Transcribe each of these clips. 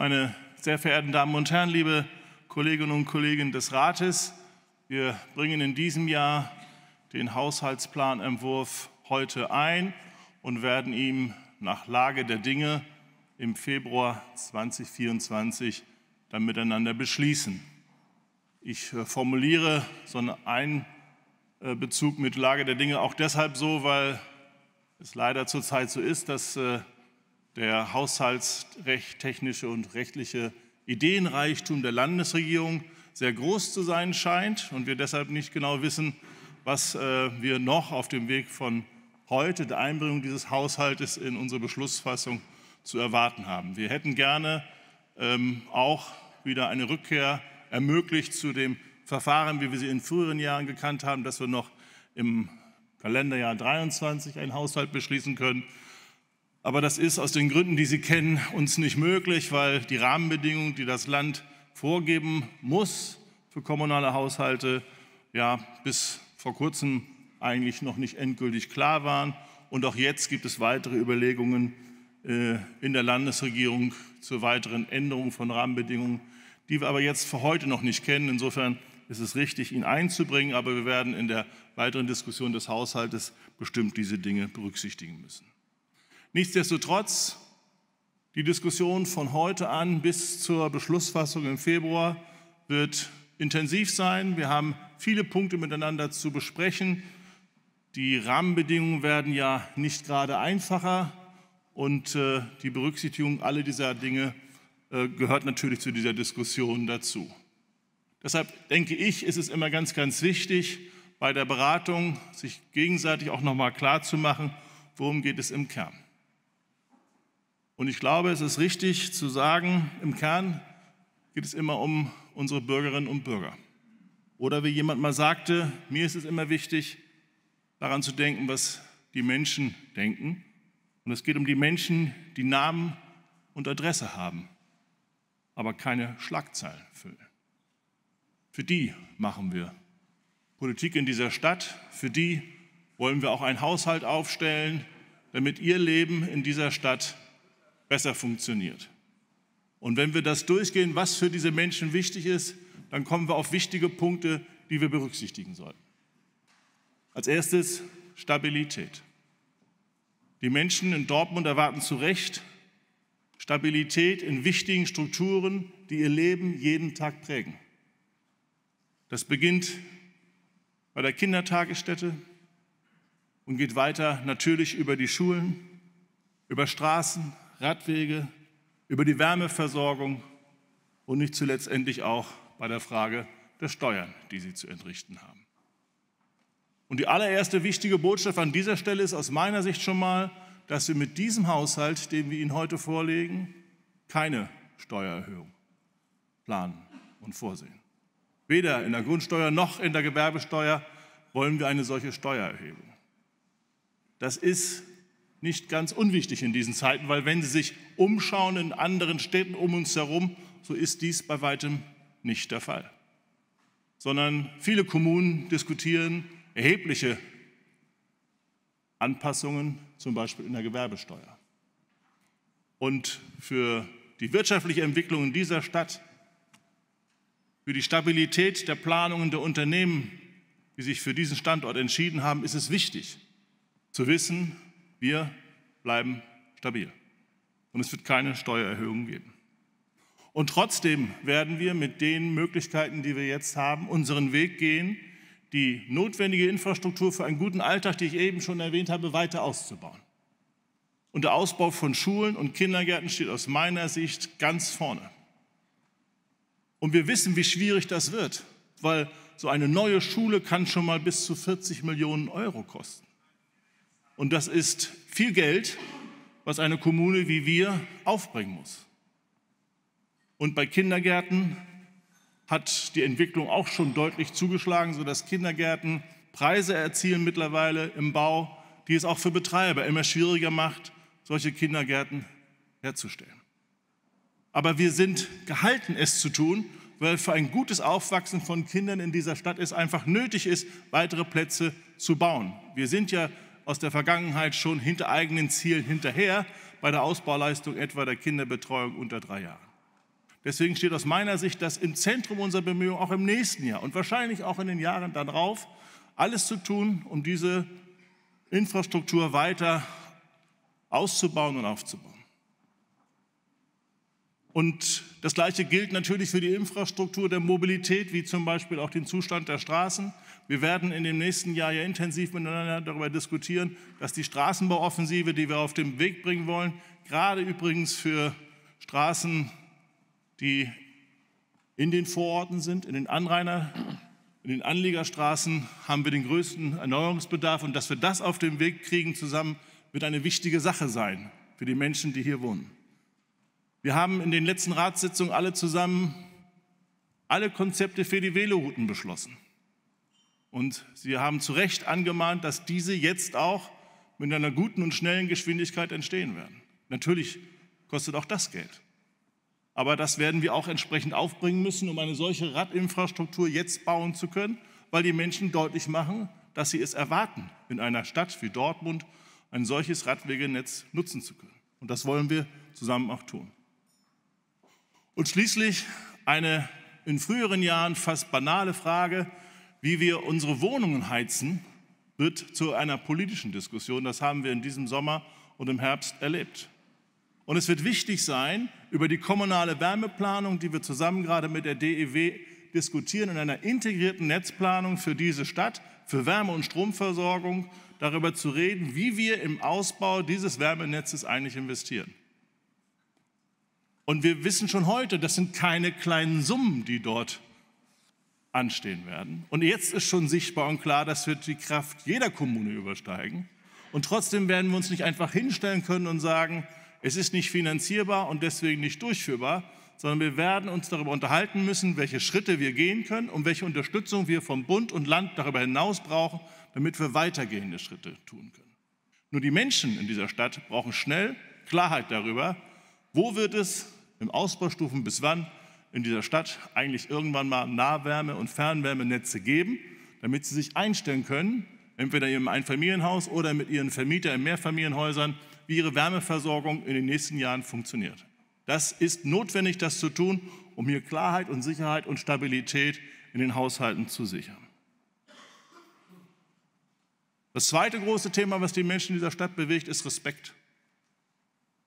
Meine sehr verehrten Damen und Herren, liebe Kolleginnen und Kollegen des Rates, wir bringen in diesem Jahr den Haushaltsplanentwurf heute ein und werden ihm nach Lage der Dinge im Februar 2024 dann miteinander beschließen. Ich äh, formuliere so einen Einbezug äh, mit Lage der Dinge auch deshalb so, weil es leider zurzeit so ist, dass äh, der haushaltsrecht, und rechtliche Ideenreichtum der Landesregierung sehr groß zu sein scheint und wir deshalb nicht genau wissen, was äh, wir noch auf dem Weg von heute, der Einbringung dieses Haushaltes in unsere Beschlussfassung, zu erwarten haben. Wir hätten gerne ähm, auch wieder eine Rückkehr ermöglicht zu dem Verfahren, wie wir sie in früheren Jahren gekannt haben, dass wir noch im Kalenderjahr 23 einen Haushalt beschließen können, aber das ist aus den Gründen, die Sie kennen, uns nicht möglich, weil die Rahmenbedingungen, die das Land vorgeben muss für kommunale Haushalte, ja, bis vor kurzem eigentlich noch nicht endgültig klar waren. Und auch jetzt gibt es weitere Überlegungen äh, in der Landesregierung zur weiteren Änderung von Rahmenbedingungen, die wir aber jetzt für heute noch nicht kennen. Insofern ist es richtig, ihn einzubringen, aber wir werden in der weiteren Diskussion des Haushaltes bestimmt diese Dinge berücksichtigen müssen. Nichtsdestotrotz, die Diskussion von heute an bis zur Beschlussfassung im Februar wird intensiv sein. Wir haben viele Punkte miteinander zu besprechen. Die Rahmenbedingungen werden ja nicht gerade einfacher und äh, die Berücksichtigung aller dieser Dinge äh, gehört natürlich zu dieser Diskussion dazu. Deshalb denke ich, ist es immer ganz, ganz wichtig, bei der Beratung sich gegenseitig auch nochmal klarzumachen, worum geht es im Kern. Und ich glaube, es ist richtig zu sagen, im Kern geht es immer um unsere Bürgerinnen und Bürger. Oder wie jemand mal sagte, mir ist es immer wichtig, daran zu denken, was die Menschen denken. Und es geht um die Menschen, die Namen und Adresse haben, aber keine Schlagzeilen füllen. Für die machen wir Politik in dieser Stadt, für die wollen wir auch einen Haushalt aufstellen, damit ihr Leben in dieser Stadt besser funktioniert. Und wenn wir das durchgehen, was für diese Menschen wichtig ist, dann kommen wir auf wichtige Punkte, die wir berücksichtigen sollten. Als erstes Stabilität. Die Menschen in Dortmund erwarten zu Recht Stabilität in wichtigen Strukturen, die ihr Leben jeden Tag prägen. Das beginnt bei der Kindertagesstätte und geht weiter natürlich über die Schulen, über Straßen, Radwege, über die Wärmeversorgung und nicht zuletzt endlich auch bei der Frage der Steuern, die sie zu entrichten haben. Und die allererste wichtige Botschaft an dieser Stelle ist aus meiner Sicht schon mal, dass wir mit diesem Haushalt, den wir Ihnen heute vorlegen, keine Steuererhöhung planen und vorsehen. Weder in der Grundsteuer noch in der Gewerbesteuer wollen wir eine solche Steuererhebung. Das ist nicht ganz unwichtig in diesen Zeiten, weil wenn Sie sich umschauen in anderen Städten um uns herum, so ist dies bei weitem nicht der Fall. Sondern viele Kommunen diskutieren erhebliche Anpassungen, zum Beispiel in der Gewerbesteuer. Und für die wirtschaftliche Entwicklung in dieser Stadt, für die Stabilität der Planungen der Unternehmen, die sich für diesen Standort entschieden haben, ist es wichtig zu wissen, wir bleiben stabil. Und es wird keine Steuererhöhung geben. Und trotzdem werden wir mit den Möglichkeiten, die wir jetzt haben, unseren Weg gehen, die notwendige Infrastruktur für einen guten Alltag, die ich eben schon erwähnt habe, weiter auszubauen. Und der Ausbau von Schulen und Kindergärten steht aus meiner Sicht ganz vorne. Und wir wissen, wie schwierig das wird, weil so eine neue Schule kann schon mal bis zu 40 Millionen Euro kosten. Und das ist viel Geld, was eine Kommune wie wir aufbringen muss. Und bei Kindergärten hat die Entwicklung auch schon deutlich zugeschlagen, sodass Kindergärten Preise erzielen mittlerweile im Bau, die es auch für Betreiber immer schwieriger macht, solche Kindergärten herzustellen. Aber wir sind gehalten, es zu tun, weil für ein gutes Aufwachsen von Kindern in dieser Stadt es einfach nötig ist, weitere Plätze zu bauen. Wir sind ja aus der Vergangenheit schon hinter eigenen Zielen hinterher, bei der Ausbauleistung etwa der Kinderbetreuung unter drei Jahren. Deswegen steht aus meiner Sicht das im Zentrum unserer Bemühungen auch im nächsten Jahr und wahrscheinlich auch in den Jahren darauf, alles zu tun, um diese Infrastruktur weiter auszubauen und aufzubauen. Und das Gleiche gilt natürlich für die Infrastruktur der Mobilität, wie zum Beispiel auch den Zustand der Straßen. Wir werden in dem nächsten Jahr ja intensiv miteinander darüber diskutieren, dass die Straßenbauoffensive, die wir auf den Weg bringen wollen, gerade übrigens für Straßen, die in den Vororten sind, in den Anrainer, in den Anliegerstraßen haben wir den größten Erneuerungsbedarf und dass wir das auf den Weg kriegen zusammen, wird eine wichtige Sache sein für die Menschen, die hier wohnen. Wir haben in den letzten Ratssitzungen alle zusammen alle Konzepte für die Velorouten beschlossen. Und Sie haben zu Recht angemahnt, dass diese jetzt auch mit einer guten und schnellen Geschwindigkeit entstehen werden. Natürlich kostet auch das Geld. Aber das werden wir auch entsprechend aufbringen müssen, um eine solche Radinfrastruktur jetzt bauen zu können, weil die Menschen deutlich machen, dass sie es erwarten, in einer Stadt wie Dortmund ein solches Radwegenetz nutzen zu können. Und das wollen wir zusammen auch tun. Und schließlich eine in früheren Jahren fast banale Frage, wie wir unsere Wohnungen heizen, wird zu einer politischen Diskussion. Das haben wir in diesem Sommer und im Herbst erlebt. Und es wird wichtig sein, über die kommunale Wärmeplanung, die wir zusammen gerade mit der DEW diskutieren, in einer integrierten Netzplanung für diese Stadt, für Wärme- und Stromversorgung, darüber zu reden, wie wir im Ausbau dieses Wärmenetzes eigentlich investieren. Und wir wissen schon heute, das sind keine kleinen Summen, die dort anstehen werden. Und jetzt ist schon sichtbar und klar, dass wir die Kraft jeder Kommune übersteigen. Und trotzdem werden wir uns nicht einfach hinstellen können und sagen, es ist nicht finanzierbar und deswegen nicht durchführbar, sondern wir werden uns darüber unterhalten müssen, welche Schritte wir gehen können und welche Unterstützung wir vom Bund und Land darüber hinaus brauchen, damit wir weitergehende Schritte tun können. Nur die Menschen in dieser Stadt brauchen schnell Klarheit darüber, wo wird es im Ausbaustufen bis wann in dieser Stadt eigentlich irgendwann mal Nahwärme- und Fernwärmenetze geben, damit sie sich einstellen können, entweder in ihrem Einfamilienhaus oder mit ihren Vermietern in Mehrfamilienhäusern, wie ihre Wärmeversorgung in den nächsten Jahren funktioniert. Das ist notwendig, das zu tun, um hier Klarheit und Sicherheit und Stabilität in den Haushalten zu sichern. Das zweite große Thema, was die Menschen in dieser Stadt bewegt, ist Respekt.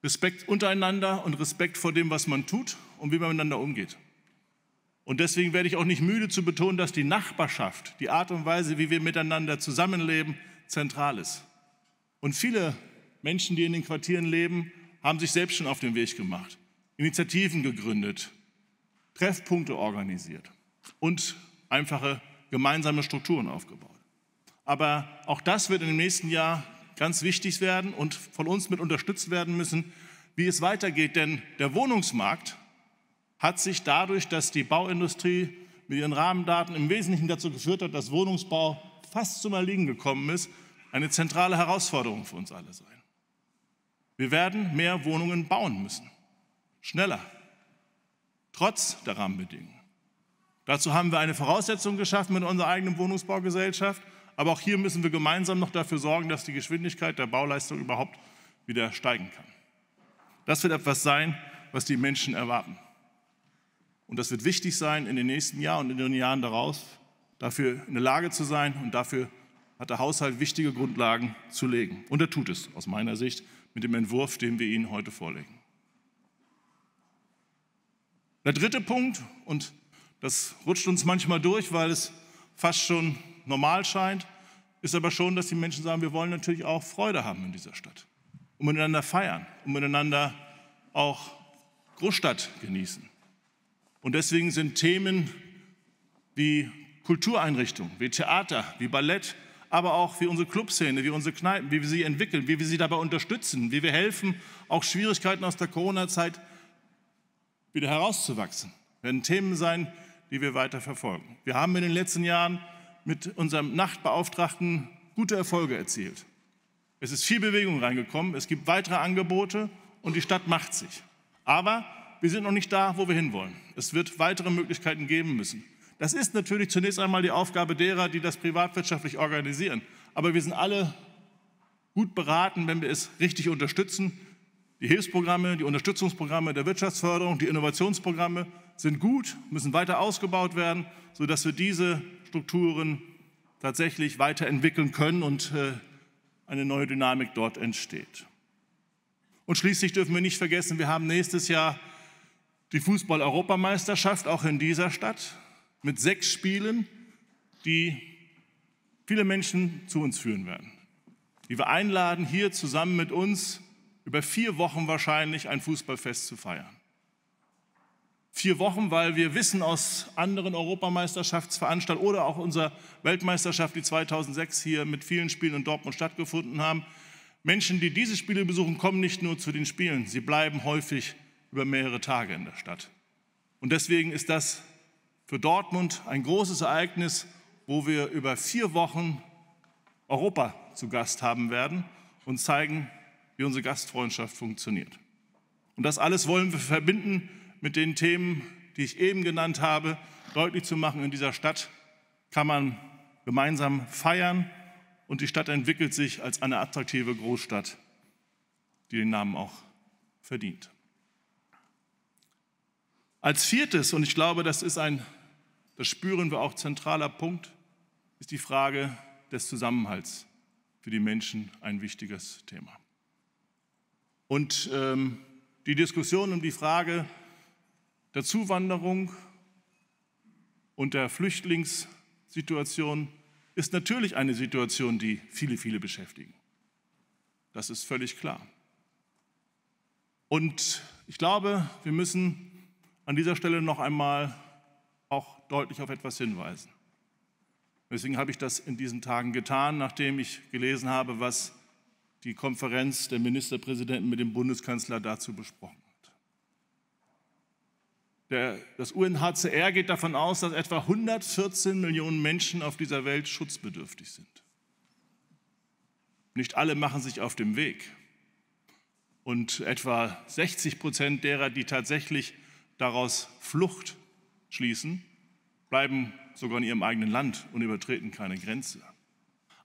Respekt untereinander und Respekt vor dem, was man tut und wie man miteinander umgeht. Und deswegen werde ich auch nicht müde zu betonen, dass die Nachbarschaft, die Art und Weise, wie wir miteinander zusammenleben, zentral ist. Und viele Menschen, die in den Quartieren leben, haben sich selbst schon auf den Weg gemacht, Initiativen gegründet, Treffpunkte organisiert und einfache gemeinsame Strukturen aufgebaut. Aber auch das wird in dem nächsten Jahr ganz wichtig werden und von uns mit unterstützt werden müssen, wie es weitergeht. Denn der Wohnungsmarkt hat sich dadurch, dass die Bauindustrie mit ihren Rahmendaten im Wesentlichen dazu geführt hat, dass Wohnungsbau fast zum Erliegen gekommen ist, eine zentrale Herausforderung für uns alle sein. Wir werden mehr Wohnungen bauen müssen, schneller, trotz der Rahmenbedingungen. Dazu haben wir eine Voraussetzung geschaffen mit unserer eigenen Wohnungsbaugesellschaft, aber auch hier müssen wir gemeinsam noch dafür sorgen, dass die Geschwindigkeit der Bauleistung überhaupt wieder steigen kann. Das wird etwas sein, was die Menschen erwarten. Und das wird wichtig sein, in den nächsten Jahren und in den Jahren daraus dafür in der Lage zu sein. Und dafür hat der Haushalt wichtige Grundlagen zu legen. Und er tut es aus meiner Sicht mit dem Entwurf, den wir Ihnen heute vorlegen. Der dritte Punkt, und das rutscht uns manchmal durch, weil es fast schon normal scheint, ist aber schon, dass die Menschen sagen, wir wollen natürlich auch Freude haben in dieser Stadt und miteinander feiern und miteinander auch Großstadt genießen. Und deswegen sind Themen wie Kultureinrichtungen, wie Theater, wie Ballett, aber auch wie unsere Clubszene, wie unsere Kneipen, wie wir sie entwickeln, wie wir sie dabei unterstützen, wie wir helfen, auch Schwierigkeiten aus der Corona-Zeit wieder herauszuwachsen, werden Themen sein, die wir weiter verfolgen. Wir haben in den letzten Jahren mit unserem Nachtbeauftragten gute Erfolge erzielt. Es ist viel Bewegung reingekommen, es gibt weitere Angebote und die Stadt macht sich. Aber wir sind noch nicht da, wo wir hinwollen. Es wird weitere Möglichkeiten geben müssen. Das ist natürlich zunächst einmal die Aufgabe derer, die das privatwirtschaftlich organisieren. Aber wir sind alle gut beraten, wenn wir es richtig unterstützen. Die Hilfsprogramme, die Unterstützungsprogramme der Wirtschaftsförderung, die Innovationsprogramme sind gut, müssen weiter ausgebaut werden, sodass wir diese Strukturen tatsächlich weiterentwickeln können und äh, eine neue Dynamik dort entsteht. Und schließlich dürfen wir nicht vergessen, wir haben nächstes Jahr die Fußball-Europameisterschaft auch in dieser Stadt mit sechs Spielen, die viele Menschen zu uns führen werden, die wir einladen, hier zusammen mit uns über vier Wochen wahrscheinlich ein Fußballfest zu feiern vier Wochen, weil wir wissen aus anderen Europameisterschaftsveranstaltungen oder auch unserer Weltmeisterschaft, die 2006 hier mit vielen Spielen in Dortmund stattgefunden haben, Menschen, die diese Spiele besuchen, kommen nicht nur zu den Spielen, sie bleiben häufig über mehrere Tage in der Stadt. Und deswegen ist das für Dortmund ein großes Ereignis, wo wir über vier Wochen Europa zu Gast haben werden und zeigen, wie unsere Gastfreundschaft funktioniert. Und das alles wollen wir verbinden mit den Themen, die ich eben genannt habe, deutlich zu machen, in dieser Stadt kann man gemeinsam feiern und die Stadt entwickelt sich als eine attraktive Großstadt, die den Namen auch verdient. Als viertes, und ich glaube, das ist ein, das spüren wir auch zentraler Punkt, ist die Frage des Zusammenhalts für die Menschen ein wichtiges Thema. Und ähm, die Diskussion um die Frage, der Zuwanderung und der Flüchtlingssituation ist natürlich eine Situation, die viele, viele beschäftigen. Das ist völlig klar. Und ich glaube, wir müssen an dieser Stelle noch einmal auch deutlich auf etwas hinweisen. Deswegen habe ich das in diesen Tagen getan, nachdem ich gelesen habe, was die Konferenz der Ministerpräsidenten mit dem Bundeskanzler dazu besprochen der, das UNHCR geht davon aus, dass etwa 114 Millionen Menschen auf dieser Welt schutzbedürftig sind. Nicht alle machen sich auf den Weg. Und etwa 60 Prozent derer, die tatsächlich daraus Flucht schließen, bleiben sogar in ihrem eigenen Land und übertreten keine Grenze.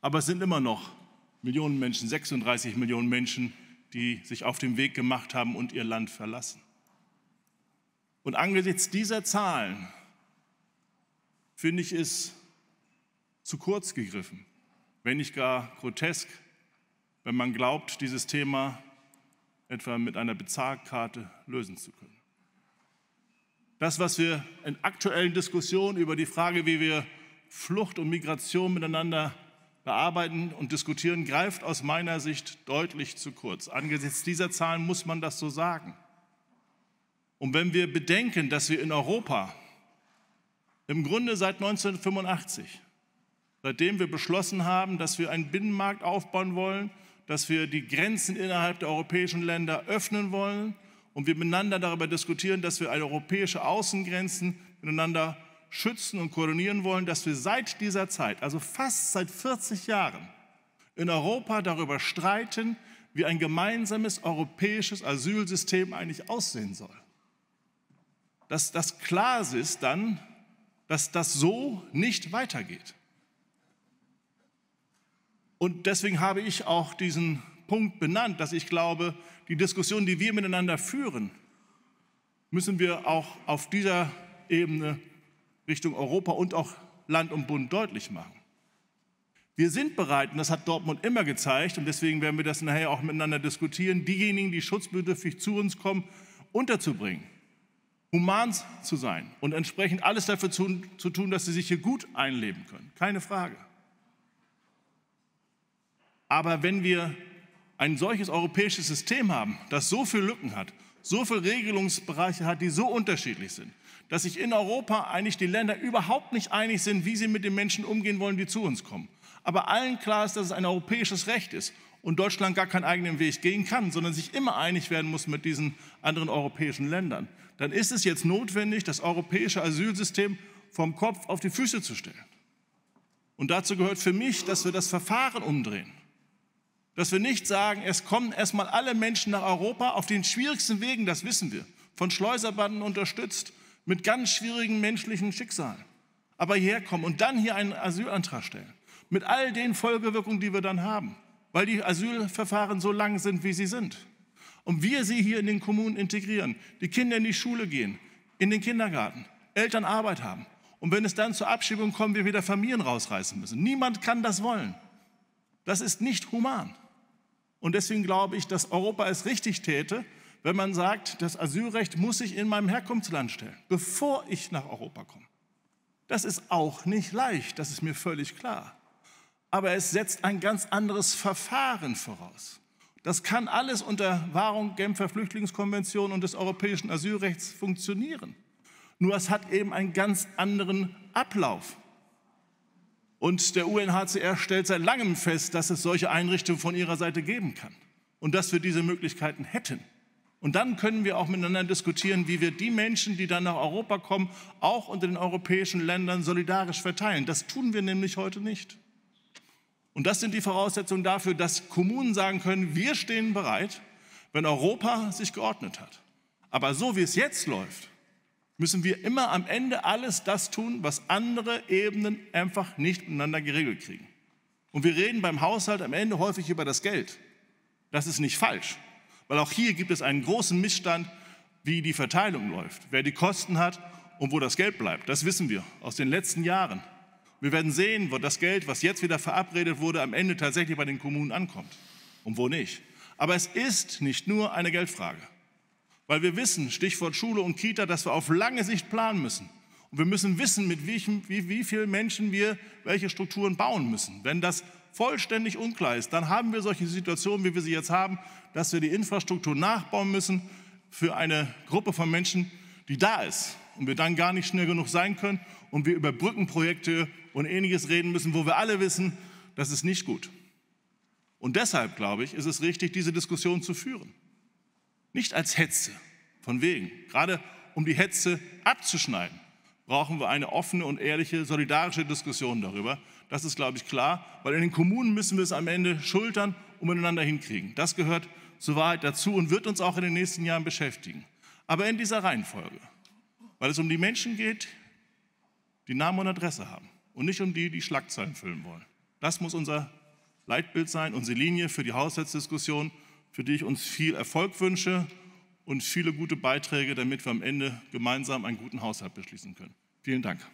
Aber es sind immer noch Millionen Menschen, 36 Millionen Menschen, die sich auf den Weg gemacht haben und ihr Land verlassen. Und angesichts dieser Zahlen finde ich es zu kurz gegriffen, wenn nicht gar grotesk, wenn man glaubt, dieses Thema etwa mit einer Bezahlkarte lösen zu können. Das, was wir in aktuellen Diskussionen über die Frage, wie wir Flucht und Migration miteinander bearbeiten und diskutieren, greift aus meiner Sicht deutlich zu kurz. Angesichts dieser Zahlen muss man das so sagen. Und wenn wir bedenken, dass wir in Europa im Grunde seit 1985, seitdem wir beschlossen haben, dass wir einen Binnenmarkt aufbauen wollen, dass wir die Grenzen innerhalb der europäischen Länder öffnen wollen und wir miteinander darüber diskutieren, dass wir europäische Außengrenzen miteinander schützen und koordinieren wollen, dass wir seit dieser Zeit, also fast seit 40 Jahren, in Europa darüber streiten, wie ein gemeinsames europäisches Asylsystem eigentlich aussehen soll dass das klar ist dann, dass das so nicht weitergeht. Und deswegen habe ich auch diesen Punkt benannt, dass ich glaube, die Diskussion, die wir miteinander führen, müssen wir auch auf dieser Ebene Richtung Europa und auch Land und Bund deutlich machen. Wir sind bereit, und das hat Dortmund immer gezeigt, und deswegen werden wir das nachher auch miteinander diskutieren, diejenigen, die schutzbedürftig zu uns kommen, unterzubringen human zu sein und entsprechend alles dafür zu, zu tun, dass sie sich hier gut einleben können. Keine Frage. Aber wenn wir ein solches europäisches System haben, das so viele Lücken hat, so viele Regelungsbereiche hat, die so unterschiedlich sind, dass sich in Europa eigentlich die Länder überhaupt nicht einig sind, wie sie mit den Menschen umgehen wollen, die zu uns kommen. Aber allen klar ist, dass es ein europäisches Recht ist und Deutschland gar keinen eigenen Weg gehen kann, sondern sich immer einig werden muss mit diesen anderen europäischen Ländern, dann ist es jetzt notwendig, das europäische Asylsystem vom Kopf auf die Füße zu stellen. Und dazu gehört für mich, dass wir das Verfahren umdrehen. Dass wir nicht sagen, es kommen erstmal alle Menschen nach Europa auf den schwierigsten Wegen, das wissen wir, von Schleuserbanden unterstützt, mit ganz schwierigen menschlichen Schicksalen. Aber hierher kommen und dann hier einen Asylantrag stellen, mit all den Folgewirkungen, die wir dann haben weil die Asylverfahren so lang sind, wie sie sind. Und wir sie hier in den Kommunen integrieren, die Kinder in die Schule gehen, in den Kindergarten, Eltern Arbeit haben. Und wenn es dann zur Abschiebung kommt, wir wieder Familien rausreißen müssen. Niemand kann das wollen. Das ist nicht human. Und deswegen glaube ich, dass Europa es richtig täte, wenn man sagt, das Asylrecht muss ich in meinem Herkunftsland stellen, bevor ich nach Europa komme. Das ist auch nicht leicht, das ist mir völlig klar aber es setzt ein ganz anderes Verfahren voraus. Das kann alles unter Wahrung Genfer Flüchtlingskonvention und des europäischen Asylrechts funktionieren. Nur es hat eben einen ganz anderen Ablauf. Und der UNHCR stellt seit langem fest, dass es solche Einrichtungen von ihrer Seite geben kann und dass wir diese Möglichkeiten hätten. Und dann können wir auch miteinander diskutieren, wie wir die Menschen, die dann nach Europa kommen, auch unter den europäischen Ländern solidarisch verteilen. Das tun wir nämlich heute nicht. Und das sind die Voraussetzungen dafür, dass Kommunen sagen können, wir stehen bereit, wenn Europa sich geordnet hat. Aber so wie es jetzt läuft, müssen wir immer am Ende alles das tun, was andere Ebenen einfach nicht miteinander geregelt kriegen. Und wir reden beim Haushalt am Ende häufig über das Geld. Das ist nicht falsch, weil auch hier gibt es einen großen Missstand, wie die Verteilung läuft, wer die Kosten hat und wo das Geld bleibt. Das wissen wir aus den letzten Jahren. Wir werden sehen, wo das Geld, was jetzt wieder verabredet wurde, am Ende tatsächlich bei den Kommunen ankommt und wo nicht. Aber es ist nicht nur eine Geldfrage, weil wir wissen, Stichwort Schule und Kita, dass wir auf lange Sicht planen müssen. Und wir müssen wissen, mit wie, wie, wie vielen Menschen wir welche Strukturen bauen müssen. Wenn das vollständig unklar ist, dann haben wir solche Situationen, wie wir sie jetzt haben, dass wir die Infrastruktur nachbauen müssen für eine Gruppe von Menschen, die da ist und wir dann gar nicht schnell genug sein können und wir über Brückenprojekte und ähnliches reden müssen, wo wir alle wissen, das ist nicht gut. Und deshalb, glaube ich, ist es richtig, diese Diskussion zu führen. Nicht als Hetze, von wegen. Gerade um die Hetze abzuschneiden, brauchen wir eine offene und ehrliche, solidarische Diskussion darüber. Das ist, glaube ich, klar, weil in den Kommunen müssen wir es am Ende schultern und miteinander hinkriegen. Das gehört zur Wahrheit dazu und wird uns auch in den nächsten Jahren beschäftigen. Aber in dieser Reihenfolge weil es um die Menschen geht, die Namen und Adresse haben und nicht um die, die Schlagzeilen füllen wollen. Das muss unser Leitbild sein, unsere Linie für die Haushaltsdiskussion, für die ich uns viel Erfolg wünsche und viele gute Beiträge, damit wir am Ende gemeinsam einen guten Haushalt beschließen können. Vielen Dank.